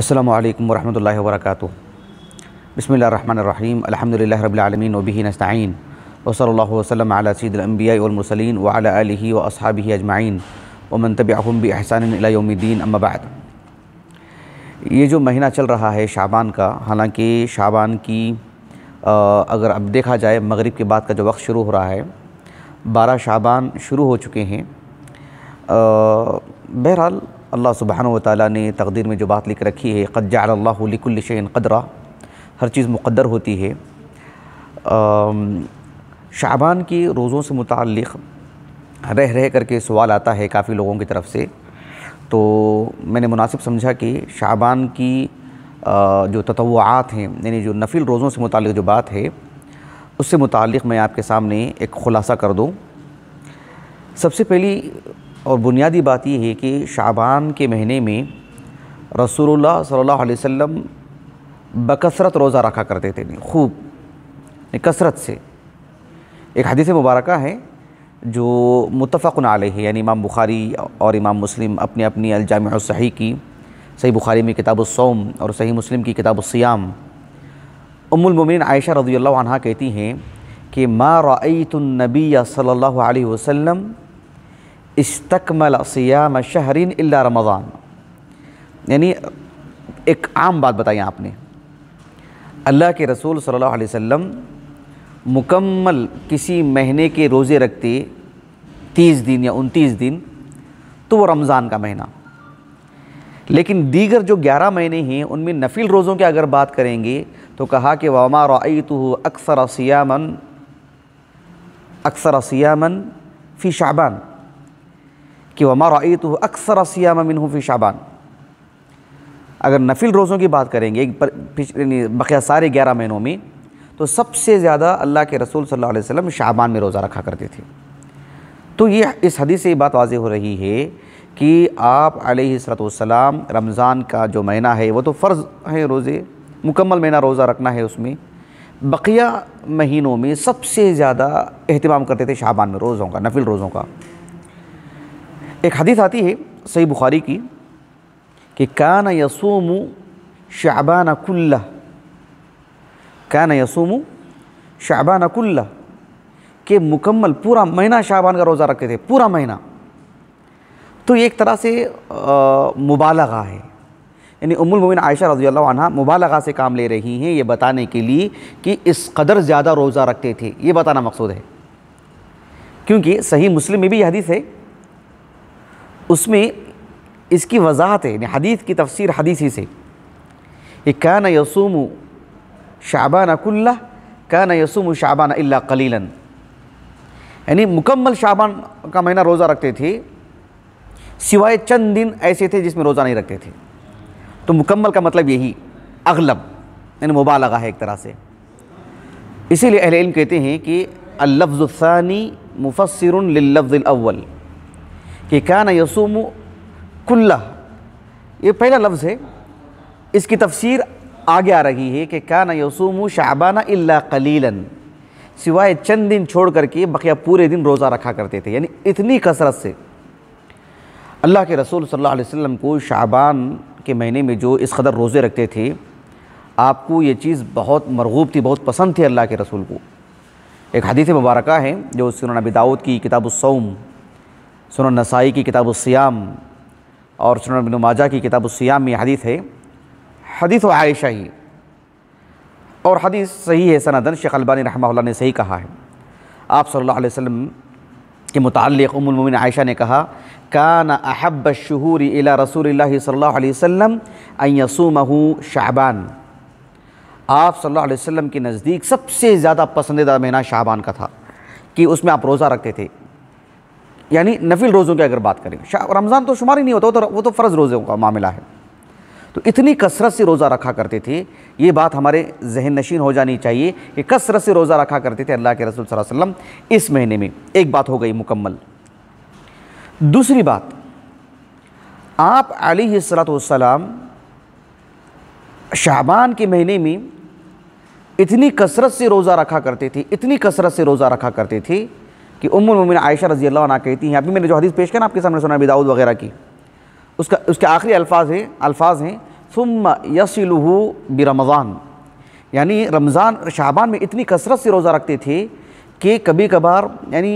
अल्लाम वरहमल वर्क बसमीम अलहमदिल्ला रबालमीन वबी नस्ताइन वसल वसलम सदम्बियामरसलिन वाल व अजमाइन वमन तबाहम बहसानदीन अम्बाद ये जो महीना चल रहा है शाबान का हालांकि शाबान की आ, अगर अब देखा जाए मगरिब के बाद का जो वक्त शुरू हो रहा है बारह शाबान शुरू हो चुके हैं बहरहाल अल्लाह सुबहान व ने तकदीर में जो बात लिख रखी है कज्जा अल्लाकुल कदरा हर चीज़ मुकदर होती है शाबान के रोज़ों से मुतल रह रह करके सवाल आता है काफ़ी लोगों की तरफ से तो मैंने मुनासिब समझा कि शाबान की जो ततवात हैं यानी जो नफिल रोज़ों से मुतल जो बात है उससे मुतल मैं आपके सामने एक ख़ुलासा कर दूँ सबसे पहली और बुनियादी बात यह है कि शाबान के महीने में रसूलुल्लाह सल्लल्लाहु अलैहि वसल्लम बकसरत रोज़ा रखा करते थे खूब कसरत से एक हदीस मुबारक है जो मुतफ़ आल है यानी इमाम बुखारी और इमाम मुस्लिम अपने अपनी अलजाम सही की सही बुखारी में किताब सोम और सही मुस्लिम की किताब सियाम उमुलमिन आयशा रजी अल्लाह कहती हैं कि मा रईतुलनबी सल्ला वसम इस्तकमल सियाम शहरीन अल्ला रमज़ान यानी एक आम बात बताई आपने अल्लाह के रसूल सल्लल्लाहु अलैहि वसल्लम मुकम्मल किसी महीने के रोज़े रखते तीस दिन या उनतीस दिन तो वो रमज़ान का महीना लेकिन दीगर जो ग्यारह महीने हैं उनमें नफिल रोज़ों की अगर बात करेंगे तो कहा कि वामा रई तो अक्सर सियामन अक्सर सियामन फ़ी शाबान कि वमा रई तो अक्सर सियाम मिन फ़ी शाबान अगर नफिल रोज़ों की बात करेंगे बकिया सारे ग्यारह महीनों में तो सबसे ज़्यादा अल्लाह के रसूल सल्लल्लाहु अलैहि वसल्लम शाबान में रोज़ा रखा करते थे तो ये इस हदीस से ये बात वाज हो रही है कि आप सलाम रमज़ान का जो महीना है वो तो फ़र्ज़ है रोज़े मुकम्मल महीना रोज़ा रखना है उसमें बकिया महीनों में सबसे ज़्यादा अहतमाम करते थे शाबान में रोज़ों का नफिल रोज़ों का एक हदीस आती है सही बुखारी की कि कान यसूम शाबान कुल्ला कान यसूम शाबान कुल्ला के मुकम्मल पूरा महीना शाबान का रोज़ा रखते थे पूरा महीना तो ये एक तरह से मुबालगा है यानी उमुल मुमिन आयशा रजी अल्लाह मुबालगा से काम ले रही हैं ये बताने के लिए कि इस कदर ज़्यादा रोज़ा रखते थे ये बताना मकसूद है क्योंकि सही मुस्लिम में भी यह हदीस है उसमें इसकी वजाहत है यानी हदीस की तफसीर हदीसी से ये कान यसूम शाबान कुल्ला कान यसूम शाबान अल्ला कलीलन यानी मुकम्मल शाबान का महीना रोज़ा रखते थे सिवाय चंद दिन ऐसे थे जिसमें रोज़ा नहीं रखते थे तो मुकम्मल का मतलब यही अगलब यानी मुबालगा है एक तरह से इसीलिए अहल इल्म कहते हैं कि अल्लफ़ानी मुफसर लफ्ज़ अव्वल कि कान यसूम कुल्ला ये पहला लफ्ज़ है इसकी तफसीर आगे आ रही है कि कान यसूम शाबाना इल्ला कलीलन सिवाय चंद दिन छोड़ करके बकिया पूरे दिन रोज़ा रखा करते थे यानी इतनी कसरत से अल्लाह के रसूल सल्लल्लाहु अलैहि वसल्लम को शाबान के महीने में जो इस कदर रोज़े रखते थे आपको ये चीज़ बहुत मरगूब थी बहुत पसंद थी अल्लाह के रसूल को एक हदीस मुबारक है जो सुनन अबी की किताब सौम सुन नसाई की किताब सियाम और सुन बिन माजा की किताब सियाम में हदीस है हदीस आयशा ही और हदीस सही है सनादन शेख अलबानी रहमा ने सही कहा है आप सल्लल्लाहु अलैहि वसल्लम के मुतक़ उमिन आयशा ने कहा कान अहब शहूरी अला रसूल सल्ला वसम असूमहू आप सल्लल्लाहु अलैहि वसल्लम के नज़दीक सबसे ज़्यादा पसंदीदा महीना शाहबान का था कि उसमें आप रोज़ा रखते थे यानी नफिल रोज़ों की अगर बात करें रमज़ान तो शुमार ही नहीं होता तो वो तो फ़र्ज़ रोज़ों का मामला है तो इतनी कसरत से रोज़ा रखा करते थे ये बात हमारे जहन नशीन हो जानी चाहिए कि कसरत से रोज़ा रखा करते थे अल्लाह के रसूल वसल्लम इस महीने में एक बात हो गई मुकम्मल दूसरी बात आप अली सलाम शाबान के महीने में इतनी कसरत से रोज़ा रखा करते थे इतनी कसरत से रोज़ा रखा करते थे कि उमिन आयशा रजी अल्लाह कहती हैं अभी मैंने जो हदीस पेश किया ना आपके सामने सुना बिदाऊद वगैरह की उसका उसके आखिरी अल्फाज हैं अल्फाज हैं सुम यसलहू ब रमज़ान यानी रमज़ान शाहबान में इतनी कसरत से रोज़ा रखते थे कि कभी कभार यानी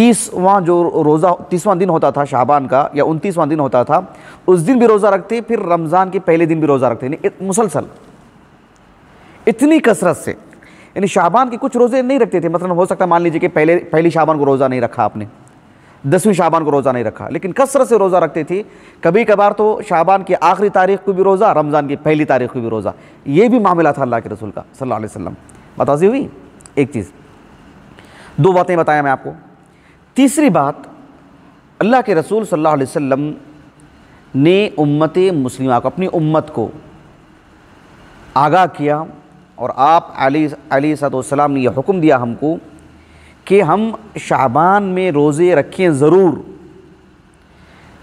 तीसवां जो रोज़ा तीसवां दिन होता था शाहबान का या उनतीसवां दिन होता था उस दिन भी रोज़ा रखते फिर रमज़ान के पहले दिन भी रोज़ा रखते मुसलसल इतनी कसरत से यानी शाबान के कुछ रोज़े नहीं रखते थे मतलब हो सकता मान लीजिए कि पहले पहली शाबान को रोज़ा नहीं रखा आपने दसवीं शाबान को रोज़ा नहीं रखा लेकिन कसरत से रोज़ा रखते थे कभी कभार तो शाबान की आखिरी तारीख को भी रोज़ा रमज़ान की पहली तारीख को भी रोज़ा ये भी मामला था अल्लाह के रसूल का सल्लल्लाहु अलैहि वसल्लम बताजी हुई एक चीज़ दो बातें बताया मैं आपको तीसरी बात अल्लाह के रसूल सल्लल्लाहु अलैहि वसल्लम ने उम्मत मुस्लिम को अपनी उम्मत को आगाह किया और आप अली अली ने यह हुक्म दिया हमको कि हम शाबान में रोज़े रखें ज़रूर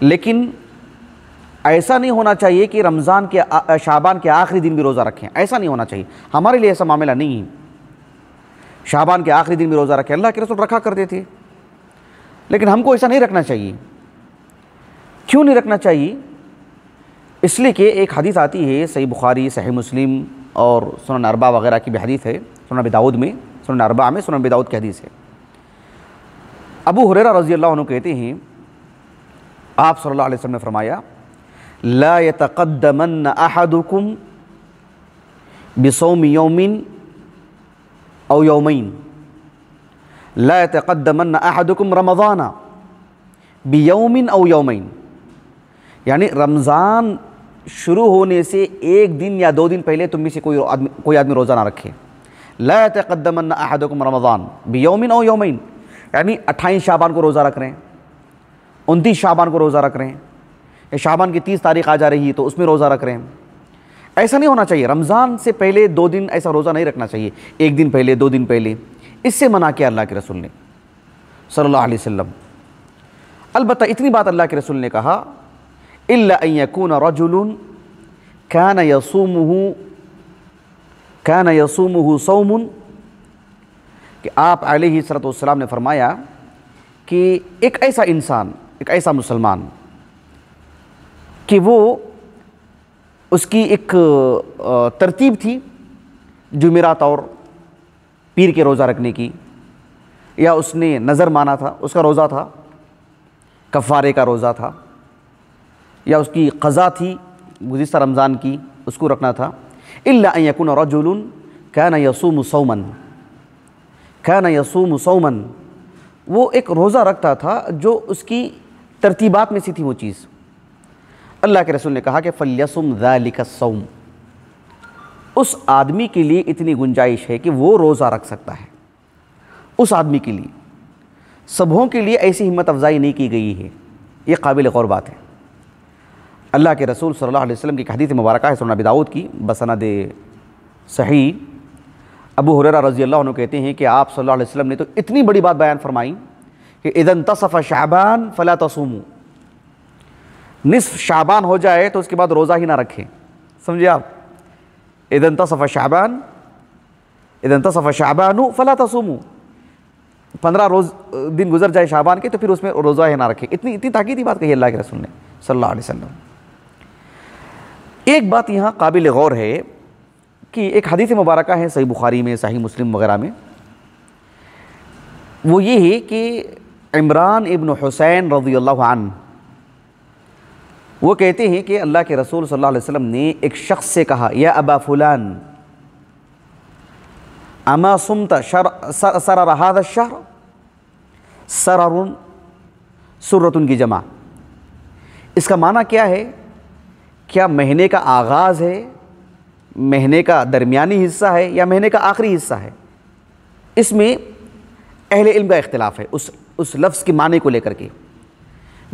लेकिन ऐसा नहीं होना चाहिए कि रमज़ान के शाबान के आखिरी दिन भी रोज़ा रखें ऐसा नहीं होना चाहिए हमारे लिए ऐसा मामला नहीं है शाबान के आखिरी दिन भी रोज़ा रखें अल्लाह के रसूल रखा करते थे लेकिन हमको ऐसा नहीं रखना चाहिए क्यों नहीं रखना चाहिए इसलिए कि एक हदीस आती है सही बुखारी सही मुस्लिम और सुन अरबा वगैरह की भी हदीस है सुन दाऊद में सुन अरबा में सुन दाऊद की हदीस है अबू हुरेरा रजी अल्लाह कहते हैं आप सल्लल्लाहु अलैहि वसल्लम ने फरमाया ला यतक़द्दमन अहदुकुम बिसौम योमिन औ यौमिन ला यतक़द्दमन अहदुकुम रमज़ाना बियौमिन औ यौमिन यानी रमज़ान शुरू होने से एक दिन या दो दिन पहले तुम में से कोई आदमी कोई आदमी रोज़ा ना रखे लदम तकदमन रमज़ान बियोमिन और योमिन यानी अट्ठाईस शाबान को रोज़ा रख रहे हैं उनतीस शाबान को रोज़ा रख रहे हैं या शाबान की तीस तारीख आ जा रही है तो उसमें रोज़ा रख रहे हैं ऐसा नहीं होना चाहिए रमज़ान से पहले दो दिन ऐसा रोज़ा नहीं रखना चाहिए एक दिन पहले दो दिन पहले इससे मना किया अल्लाह के रसुल ने सल्ला वसम वसल्लम अलबत्त इतनी बात अल्लाह के रसूल ने कहा إلا أن يكون رجل كان يصومه كان يصومه صوم कि आप सरतम ने फरमाया कि एक ऐसा इंसान एक ऐसा मुसलमान कि वो उसकी एक तरतीब थी जुमेरात और पीर के रोज़ा रखने की या उसने नज़र माना था उसका रोज़ा था कफ़ारे का रोज़ा था या उसकी क़ज़ा थी गुजशत रमज़ान की उसको रखना था इलाकुन रजुल क्या न यसूम सौमन क्या न यसूम सौमन वो एक रोज़ा रखता था जो उसकी तरतीबात में सी थी वो चीज़ अल्लाह के रसूल ने कहा कि फल ज़ालिक सौम उस आदमी के लिए इतनी गुंजाइश है कि वो रोज़ा रख सकता है उस आदमी के लिए सबों के लिए ऐसी हिम्मत अफजाई नहीं की गई है ये काबिल गौर बात है अल्लाह के रसूल सल्लल्लाहु अलैहि वसल्लम की हदीस मुबारक है सुना बिदाऊद की बसनद सही अबू हुररा रजी अल्लाह कहते हैं कि आप सल्लल्लाहु अलैहि वसल्लम ने तो इतनी बड़ी बात बयान फरमाई कि इदन तसफ़ शाबान फ़ला तसूमू निसफ़ शाबान हो जाए तो उसके बाद रोज़ा ही ना रखें समझे आप इदन तसफ़ शाबान इदन तसफ़ शाबान फ़ला तसूमू पंद्रह रोज़ दिन गुजर जाए शाबान के तो फिर उसमें रोज़ा ही ना रखें इतनी इतनी ताकीदी बात कही अल्लाह के रसूल ने अलैहि वसल्लम एक बात यहाँ काबिल गौर है कि एक हदीस मुबारक है सही बुखारी में सही मुस्लिम वगैरह में वो ये है कि इमरान इबन हुसैन रजी अल्लाह वो कहते हैं कि अल्लाह के रसूल सल्लल्लाहु अलैहि वसल्लम ने एक शख्स से कहा या अबा फुलान अमा सुमत शर सर रहा शहर सररुन सुरतुन की जमा इसका माना क्या है क्या महीने का आगाज़ है महीने का दरमियानी हिस्सा है या महीने का आखिरी हिस्सा है इसमें अहल इल्म का इख्तलाफ है उस उस लफ्ज़ के माने को लेकर के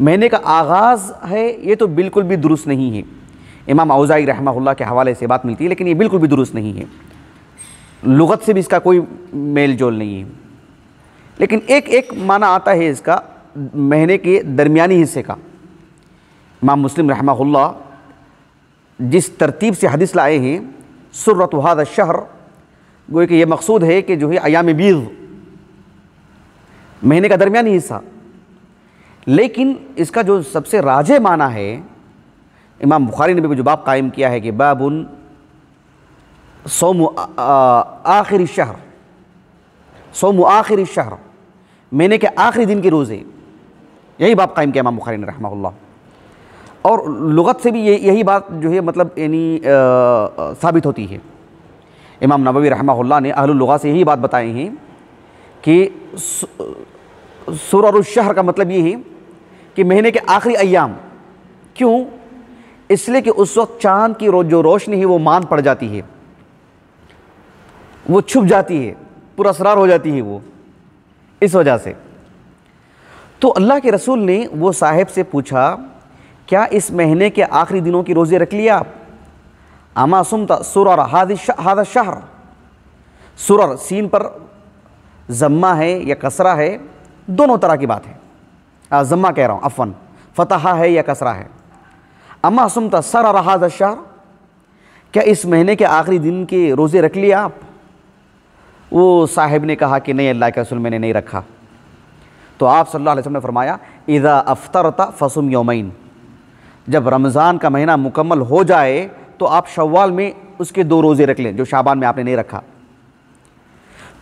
महीने का आगाज़ है ये तो बिल्कुल भी दुरुस्त नहीं है इमाम अवज़ाई रहमा के हवाले से बात मिलती है लेकिन ये बिल्कुल भी दुरुस्त नहीं है लगत से भी इसका कोई मेल जोल नहीं है लेकिन एक एक माना आता है इसका महीने के दरमिया हिस्से का इमाम मुस्लिम रहमा जिस तरतीब से हदीस लाए हैं सुरत वहाद शहर गोए कि यह मकसूद है कि जो है अयाम बीज महीने का दरमियानी हिस्सा लेकिन इसका जो सबसे राज माना है इमाम बुखारी ने भी जो बाप कायम किया है कि बाबुन सोम आखिरी शहर सोम आखिरी शहर महीने के आखिरी दिन के रोज़े यही बाप कायम किया इमाम बुखारी ने रहा और लगत से भी यही बात जो है मतलब यानी साबित होती है इमाम नबी रहमा ने अहलुल्लुगा से यही बात बताई हैं कि सुर और शहर का मतलब ये है कि महीने के आखिरी अयाम क्यों इसलिए कि उस वक्त चाँद की रो, जो रोशनी है वो मान पड़ जाती है वो छुप जाती है पुरसरार हो जाती है वो इस वजह से तो अल्लाह के रसूल ने वो साहेब से पूछा क्या इस महीने के आखिरी दिनों की रोज़े रख लिया आप अमा सुमता सुरर हादा शहर सुरर सीन पर जम्मा है या कसरा है दोनों तरह की बात है जम्मा कह रहा हूँ अफन फतहा है या कसरा है अमा सुमता सर हाद शहर क्या इस महीने के आखिरी दिन के रोज़े रख लिए आप वो साहिब ने कहा कि नहीं अल्लाह के रसूल मैंने नहीं रखा तो आप सल्लल्लाहु अलैहि वसल्लम ने फरमाया इदा अफ्तरता फसुम योमैन जब रमज़ान का महीना मुकम्मल हो जाए तो आप शवाल में उसके दो रोज़े रख लें जो शाबान में आपने नहीं रखा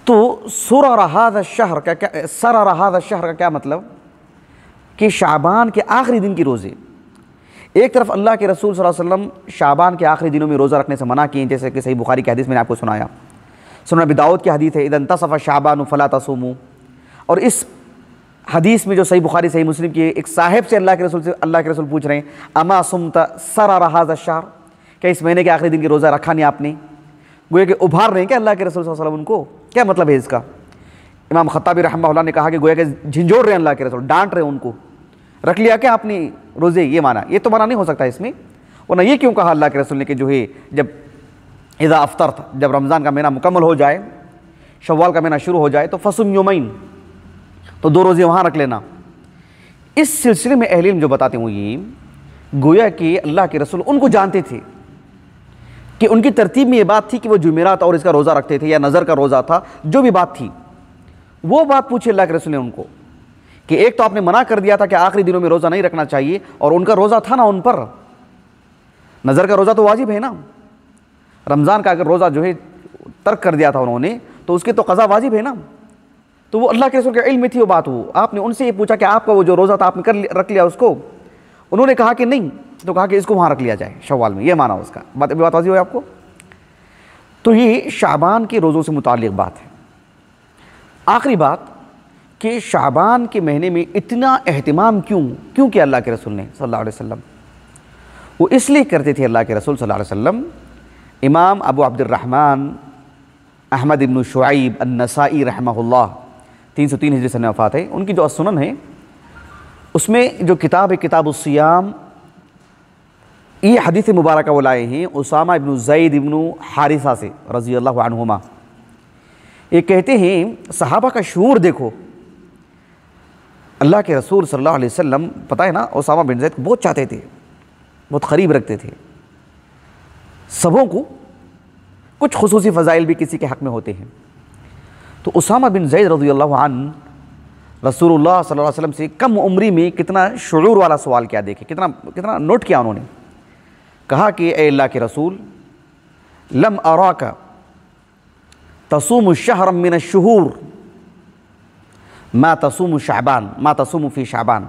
तो सुर रहाद शहर का क्या सर रहाद शहर का क्या मतलब कि शाबान के आखिरी दिन की रोज़े एक तरफ अल्लाह के रसूल वसल्लम शाबान के आखिरी दिनों में रोज़ा रखने से मना किए जैसे कि सही बुखारी की हदीस मैंने आपको सुनाया सुन अबिदाऊद की हदीस है इदन तसफ़ा शाबान फला तसुमू और इस हदीस में जो सही बुखारी सही मुस्लिम की एक साहिब से अल्लाह के रसूल से अल्लाह के रसूल पूछ रहे हैं अमा सुमता सरा रहा शार क्या इस महीने के आखिरी दिन की रोज़ा रखा नहीं आपने गोया कि उभार रहे हैं क्या अल्लाह के रसूल वसल्लम उनको क्या मतलब है इसका इमाम खत्ताबी रहमा ने कहा कि गोया के झिझोड़ रहे हैं अल्लाह के रसूल डांट रहे हैं उनको रख लिया क्या आपने रोज़े ये माना ये तो माना नहीं हो सकता इसमें वरना ये क्यों कहा अल्लाह के रसूल ने कि जो है जब इज़ा अफ्तर था जब रमज़ान का महीना मुकम्मल हो जाए शवाल का महीना शुरू हो जाए तो फसुम योमिन तो दो रोज़े वहाँ रख लेना इस सिलसिले में अहलिम जो बताते हुए ये गोया कि अल्लाह के रसूल उनको जानते थे कि उनकी तरतीब में ये बात थी कि वो जुमेरात और इसका रोज़ा रखते थे या नज़र का रोज़ा था जो भी बात थी वो बात पूछी अल्लाह के रसूल ने उनको कि एक तो आपने मना कर दिया था कि आखिरी दिनों में रोज़ा नहीं रखना चाहिए और उनका रोज़ा था ना उन पर नज़र का रोज़ा तो वाजिब है ना रमज़ान का अगर रोज़ा जो है तर्क कर दिया था उन्होंने तो उसके तो कज़ा वाजिब है ना तो वो अल्लाह के रसूल के इल्म में थी वो बात वो आपने उनसे ये पूछा कि आपका वो जो रोज़ा था आपने कर रख लिया उसको उन्होंने कहा कि नहीं तो कहा कि इसको वहाँ रख लिया जाए शवाल में ये माना उसका बात अभी बात वाजी हुई आपको तो ये शाबान के रोज़ों से मुतक बात है आखिरी बात कि शाबान के महीने में इतना अहतमाम क्यों क्यों किया अल्लाह के रसूल ने सल्लल्लाहु अलैहि वसल्लम वो इसलिए करते थे अल्लाह के रसूल सल्लल्लाहु अलैहि वसल्लम इमाम अबू अब्दुलरहमान अहमद इब्न शुआब अन्नसाई रहमहुल्लाह तीन सौ तीन हिजरी सन वफ़ात है उनकी जो असुनन है उसमें जो किताब है किताब उसम ये हदीस मुबारक वो लाए हैं उसामा इबन जैद इबन हारिसा से रज़ी अल्लाह ये कहते हैं सहाबा का शूर देखो अल्लाह के रसूल सल्लल्लाहु अलैहि वसल्लम पता है ना उसामा बिन जैद को बहुत चाहते थे बहुत करीब रखते थे सबों को कुछ खसूसी फ़जाइल भी किसी के हक़ में होते हैं तो उसामा बिन जैद रजी रसूलुल्लाह रसूल अलैहि वसम से कम उम्री में कितना शुरूर वाला सवाल क्या देखे कितना कितना नोट किया उन्होंने कहा कि ए अल्लाह के रसूल लम अरा तसूम शहर मिन शहूर मा तसूम शाबान मा तसूम फ़ी शाबान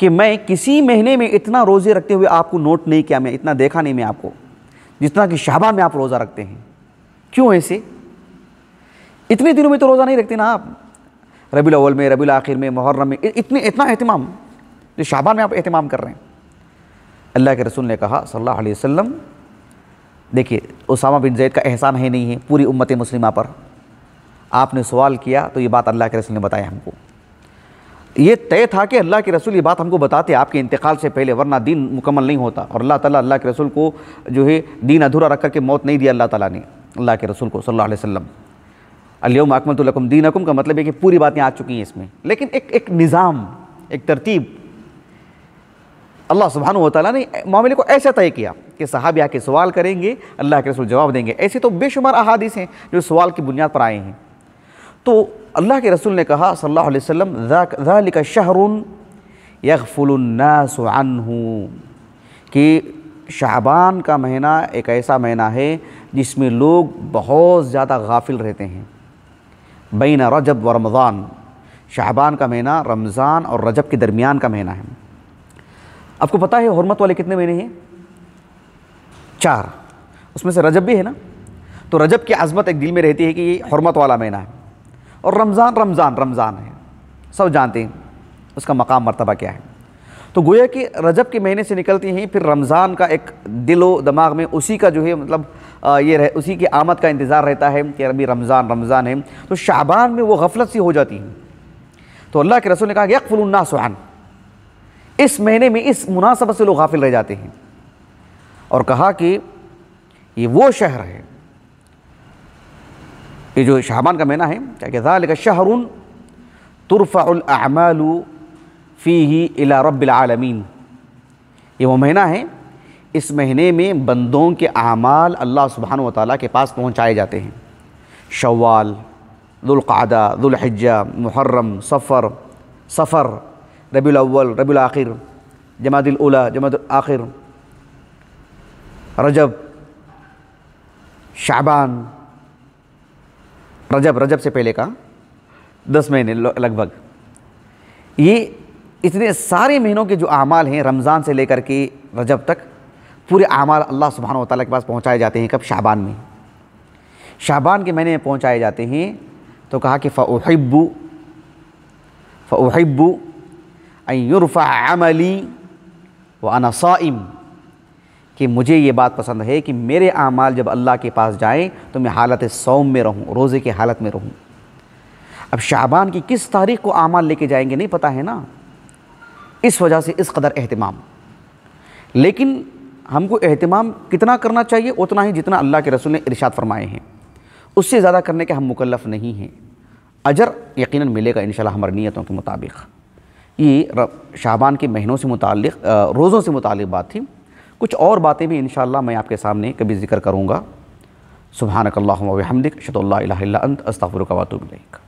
कि मैं किसी महीने में इतना रोज़े रखते हुए आपको नोट नहीं किया मैं इतना देखा नहीं मैं आपको जितना कि शाहबान में आप रोज़ा रखते हैं क्यों ऐसे इतने दिनों में तो रोज़ा नहीं रखते ना आप रबी अवल में रबी आखिर में मुहर्रम में इतने इतना अहतमाम जो शाबान में आप अहतमाम कर रहे हैं अल्लाह के रसूल ने कहा सल्लल्लाहु अलैहि वसल्लम देखिए उसामा बिन जैद का एहसान है नहीं है पूरी उम्मत मुस्लिमा पर आपने सवाल किया तो ये बात अल्लाह के रसूल ने बताया हमको ये तय था कि अल्लाह के रसूल ये बात हमको बताते आपके इंतकाल से पहले वरना दीन मुकम्मल नहीं होता और अल्लाह ताला अल्लाह के रसूल को जो है दीन अधूरा रख करके मौत नहीं दिया अल्लाह ताला ने अल्लाह के रसूल को सल्लल्लाहु अलैहि वसल्लम अलियम अकमतुलकम दीन अकुम का मतलब है कि पूरी बातें आ चुकी हैं इसमें लेकिन एक एक निज़ाम एक तरतीब अल्लाह सुबहान तला ने मामले को ऐसा तय किया कि साहब आके सवाल करेंगे अल्लाह के रसूल जवाब देंगे ऐसे तो बेशुमार अहादीस हैं जो सवाल की बुनियाद पर आए हैं तो अल्लाह के रसूल ने कहा सल्लल्लाहु अलैहि वसल्लम शहरुन यू कि शाहबान का महीना एक ऐसा महीना है जिसमें लोग बहुत ज़्यादा गाफिल रहते हैं बैन रजब व रमज़ान शाहबान का महीना रमज़ान और रजब के दरमियान का महीना है आपको पता है हरमत वाले कितने महीने हैं चार उसमें से रजब भी है ना तो रजब की आज़मत एक दिल में रहती है कि ये हरमत वाला महीना है और रमज़ान रमज़ान रमज़ान है सब जानते हैं उसका मकाम मरतबा क्या है तो गोया कि रजब के महीने से निकलती हैं फिर रमज़ान का एक दिलो दिमाग में उसी का जो है मतलब ये रह, उसी की आमद का इंतज़ार रहता है कि अभी रमज़ान रमज़ान है तो शाबान में वो गफलत सी हो जाती है तो अल्लाह के रसूल ने कहा यकफुल्ना सुहान इस महीने में इस मुनासबत से लोग गाफिल रह जाते हैं और कहा कि ये वो शहर है ये जो शाहबान का महीना है क्या कहता है शहरुन तुरफ़ामालू फ़ी ही अला रबालमीन ये वो महीना है इस महीने में बंदों के अमाल अल्लाह सुबहान वाली के पास पहुँचाए जाते हैं शवाल दुल्क़ादा दुल्हजा मुहर्रम सफ़र सफ़र रबील रबी आखिर जमादिला जमात आखिर रजब शाबान रजब रजब से पहले का दस महीने लगभग ये इतने सारे महीनों के जो अमाल हैं रमज़ान से लेकर के रजब तक पूरे आमाल अल्लाह सुबहान ताली के पास पहुँचाए जाते हैं कब शाबान में शाबान के महीने में पहुँचाए जाते हैं तो कहा कि फ़ब्बू फ़ाहिब्बू अयुरफ़ा अमली व अनसाइम कि मुझे ये बात पसंद है कि मेरे आमाल जब अल्लाह के पास जाएँ तो मैं हालत सौम में रहूँ रोज़े की हालत में रहूँ अब शाबान की किस तारीख को आमाल लेके जाएंगे नहीं पता है ना इस वजह से इस कदर अहतमाम लेकिन हमको अहतमाम कितना करना चाहिए उतना ही जितना अल्लाह के रसूल ने इरशाद फरमाए हैं उससे ज़्यादा करने के हम मुकलफ़ नहीं हैं अजर यकीन मिलेगा इन हमारी नीयतों के मुताबिक ये शाबान के महीनों से मुतल रोज़ों से मुतल बात थी कुछ और बातें भी इन मैं आपके सामने कभी ज़िक्र करूँगा सुबहानकल्ला हमदिक शतल्ला अंत अस्तफ़ुल वातुबिल्क